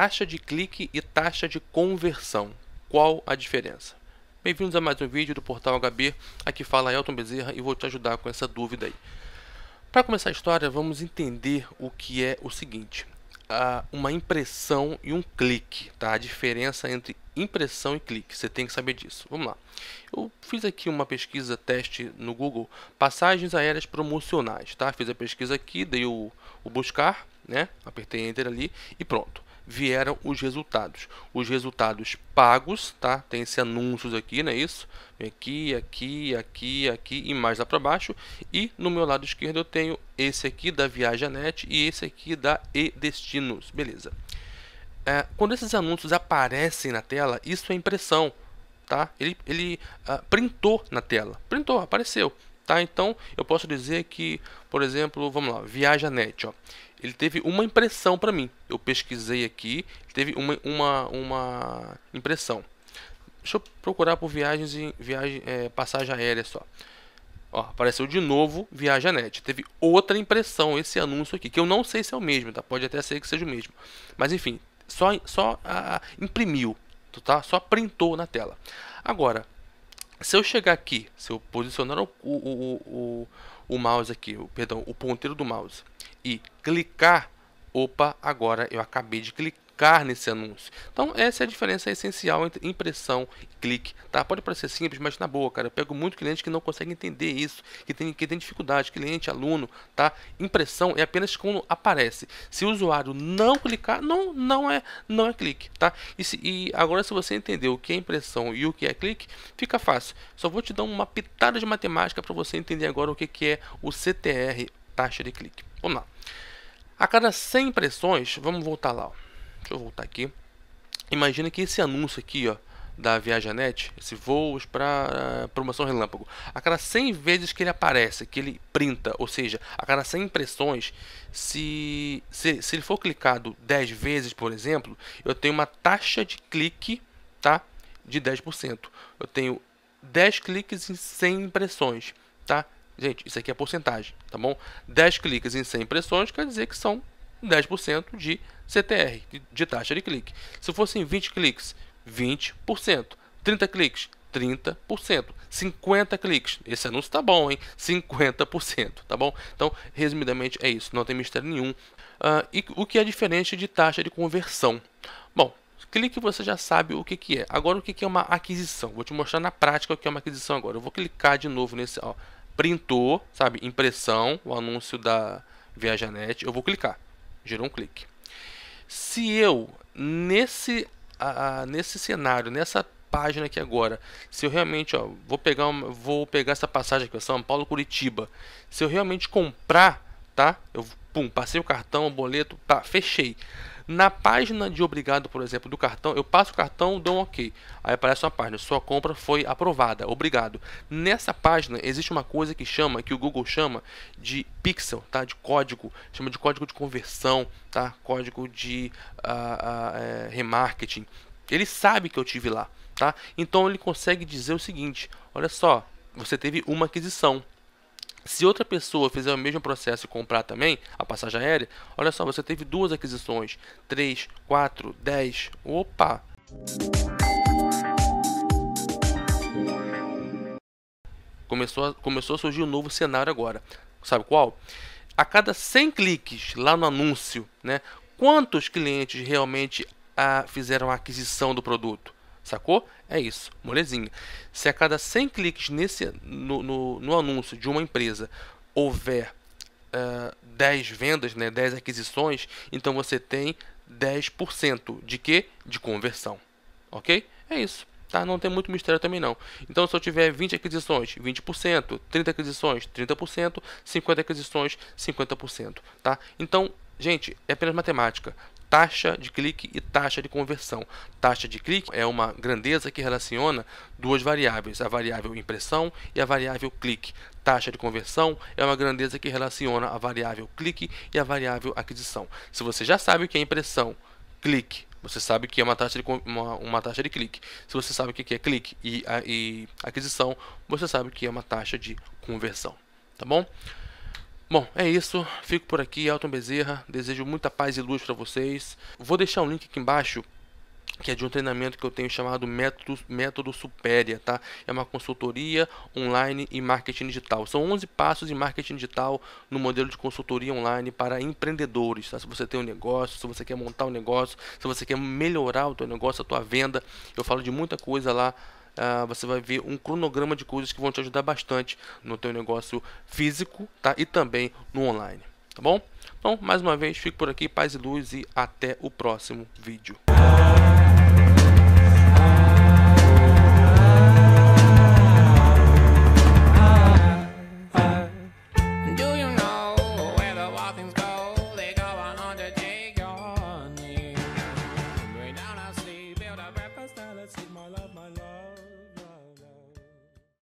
taxa de clique e taxa de conversão. Qual a diferença? Bem-vindos a mais um vídeo do Portal HB, aqui fala Elton Bezerra e vou te ajudar com essa dúvida aí. Para começar a história, vamos entender o que é o seguinte, uma impressão e um clique, tá? a diferença entre impressão e clique, você tem que saber disso. Vamos lá, eu fiz aqui uma pesquisa teste no Google, passagens aéreas promocionais, tá? fiz a pesquisa aqui, dei o, o buscar, né? apertei enter ali e pronto vieram os resultados. Os resultados pagos, tá? Tem esse anúncios aqui, não é isso? Aqui, aqui, aqui, aqui e mais lá para baixo. E no meu lado esquerdo eu tenho esse aqui da ViajaNet e esse aqui da eDestinos, beleza? É, quando esses anúncios aparecem na tela, isso é impressão, tá? Ele, ele uh, printou na tela, printou, apareceu, tá? Então eu posso dizer que, por exemplo, vamos lá, ViajaNet, ó ele teve uma impressão para mim. Eu pesquisei aqui, teve uma, uma, uma impressão. Deixa eu procurar por viagens e viagem, é, passagem aérea só. Ó, apareceu de novo Viaja Net. Teve outra impressão esse anúncio aqui, que eu não sei se é o mesmo, tá? Pode até ser que seja o mesmo. Mas enfim, só, só ah, imprimiu, tá? Só printou na tela. Agora, se eu chegar aqui, se eu posicionar o, o, o, o o mouse aqui, o, perdão, o ponteiro do mouse e clicar, opa, agora eu acabei de clicar clicar nesse anúncio. Então, essa é a diferença é essencial entre impressão e clique, tá? Pode parecer simples, mas na boa, cara, eu pego muito cliente que não consegue entender isso, que tem, que tem dificuldade, cliente, aluno, tá? Impressão é apenas quando aparece. Se o usuário não clicar, não, não é, não é clique, tá? E, se, e agora, se você entender o que é impressão e o que é clique, fica fácil. Só vou te dar uma pitada de matemática para você entender agora o que, que é o CTR, taxa de clique. Vamos lá. A cada 100 impressões, vamos voltar lá. Ó. Deixa eu voltar aqui. Imagina que esse anúncio aqui, ó, da Viajanet, esse voos para eh, promoção relâmpago. A cada 100 vezes que ele aparece, que ele printa, ou seja, a cada 100 impressões, se, se, se ele for clicado 10 vezes, por exemplo, eu tenho uma taxa de clique, tá? De 10%. Eu tenho 10 cliques em 100 impressões, tá? Gente, isso aqui é porcentagem, tá bom? 10 cliques em 100 impressões quer dizer que são 10% de CTR, de taxa de clique. Se fossem 20 cliques, 20%. 30 cliques, 30%. 50 cliques. Esse anúncio está bom, hein? 50%, tá bom? Então, resumidamente, é isso. Não tem mistério nenhum. Uh, e o que é diferente de taxa de conversão? Bom, clique você já sabe o que, que é. Agora, o que, que é uma aquisição? Vou te mostrar na prática o que é uma aquisição agora. Eu vou clicar de novo nesse... Ó, printou, sabe? Impressão, o anúncio da ViajaNet. Eu vou clicar gerou um clique. Se eu, nesse, a, nesse cenário, nessa página aqui agora, se eu realmente, ó, vou pegar, uma, vou pegar essa passagem aqui, São Paulo, Curitiba, se eu realmente comprar, tá? Eu, pum, passei o cartão, o boleto, tá, fechei. Na página de obrigado, por exemplo, do cartão, eu passo o cartão, dou um OK. Aí aparece uma página, sua compra foi aprovada, obrigado. Nessa página existe uma coisa que chama, que o Google chama de pixel, tá? De código, chama de código de conversão, tá? Código de uh, uh, remarketing. Ele sabe que eu tive lá, tá? Então ele consegue dizer o seguinte, olha só, você teve uma aquisição. Se outra pessoa fizer o mesmo processo e comprar também a passagem aérea, olha só, você teve duas aquisições, três, quatro, dez, opa! Começou a, começou a surgir um novo cenário agora. Sabe qual? A cada 100 cliques lá no anúncio, né, quantos clientes realmente a, ah, fizeram a aquisição do produto? Sacou? É isso, molezinha. Se a cada 100 cliques nesse, no, no, no anúncio de uma empresa houver uh, 10 vendas, né, 10 aquisições, então você tem 10% de quê? De conversão. Ok? É isso. Tá? Não tem muito mistério também não. Então se eu tiver 20 aquisições, 20%, 30 aquisições, 30%, 50 aquisições, 50%, tá? Então, gente, é apenas matemática taxa de clique e taxa de conversão. Taxa de clique é uma grandeza que relaciona duas variáveis, a variável impressão e a variável clique. Taxa de conversão é uma grandeza que relaciona a variável clique e a variável aquisição. Se você já sabe o que é impressão, clique, você sabe que é uma taxa de, uma, uma taxa de clique. Se você sabe o que é clique e, a, e aquisição, você sabe que é uma taxa de conversão. Tá bom? Bom, é isso. Fico por aqui, Elton Bezerra. Desejo muita paz e luz para vocês. Vou deixar um link aqui embaixo que é de um treinamento que eu tenho chamado Método, Método Supéria, tá? É uma consultoria online e marketing digital. São 11 passos em marketing digital no modelo de consultoria online para empreendedores, tá? Se você tem um negócio, se você quer montar um negócio, se você quer melhorar o teu negócio, a tua venda, eu falo de muita coisa lá Uh, você vai ver um cronograma de coisas que vão te ajudar bastante no teu negócio físico tá? e também no online, tá bom? Então, mais uma vez, fico por aqui, paz e luz e até o próximo vídeo.